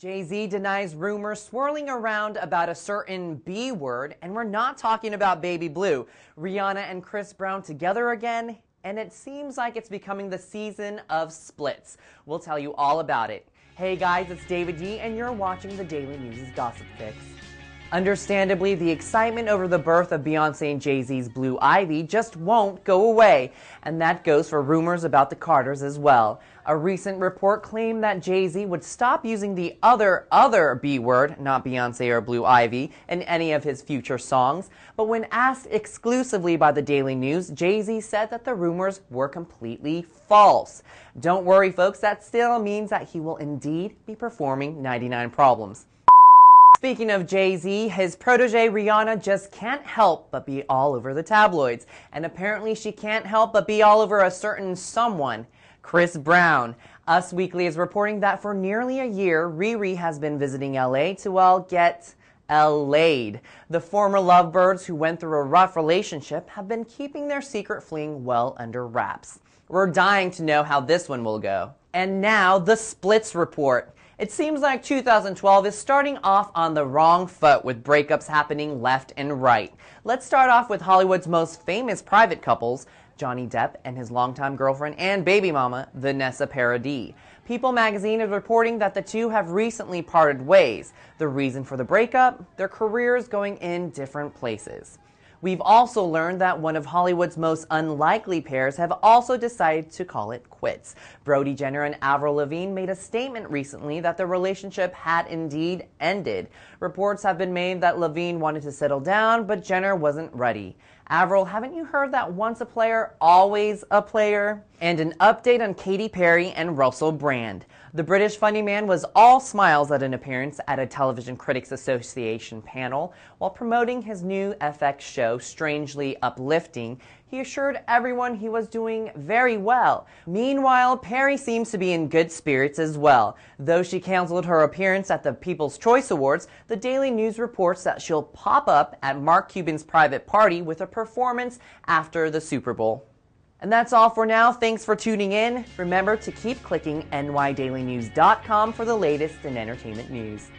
Jay Z denies rumors swirling around about a certain B word, and we're not talking about Baby Blue. Rihanna and Chris Brown together again, and it seems like it's becoming the season of splits. We'll tell you all about it. Hey guys, it's David D, and you're watching the Daily News' Gossip Fix. Understandably, the excitement over the birth of Beyonce and Jay Z's Blue Ivy just won't go away, and that goes for rumors about the Carters as well. A recent report claimed that Jay Z would stop using the other, other B word, not Beyonce or Blue Ivy, in any of his future songs. But when asked exclusively by the Daily News, Jay Z said that the rumors were completely false. Don't worry, folks, that still means that he will indeed be performing 99 Problems. Speaking of Jay Z, his protege Rihanna just can't help but be all over the tabloids. And apparently, she can't help but be all over a certain someone, Chris Brown. Us Weekly is reporting that for nearly a year, Riri has been visiting LA to, well, get. LA'd. The former lovebirds who went through a rough relationship have been keeping their secret fling well under wraps. We're dying to know how this one will go. And now, the Splits Report. It seems like 2012 is starting off on the wrong foot with breakups happening left and right. Let's start off with Hollywood's most famous private couples, Johnny Depp and his longtime girlfriend and baby mama, Vanessa Paradis. People magazine is reporting that the two have recently parted ways. The reason for the breakup? Their careers going in different places. We've also learned that one of Hollywood's most unlikely pairs have also decided to call it quits. Brody Jenner and Avril Lavigne made a statement recently that their relationship had indeed ended. Reports have been made that Lavigne wanted to settle down, but Jenner wasn't ready. Avril, haven't you heard that once a player, always a player? And an update on Katy Perry and Russell Brand. The British funny man was all smiles at an appearance at a Television Critics Association panel. While promoting his new FX show, Strangely Uplifting, he assured everyone he was doing very well. Meanwhile, Perry seems to be in good spirits as well. Though she canceled her appearance at the People's Choice Awards, the Daily News reports that she'll pop up at Mark Cuban's private party with a performance after the Super Bowl. And that's all for now. Thanks for tuning in. Remember to keep clicking nydailynews.com for the latest in entertainment news.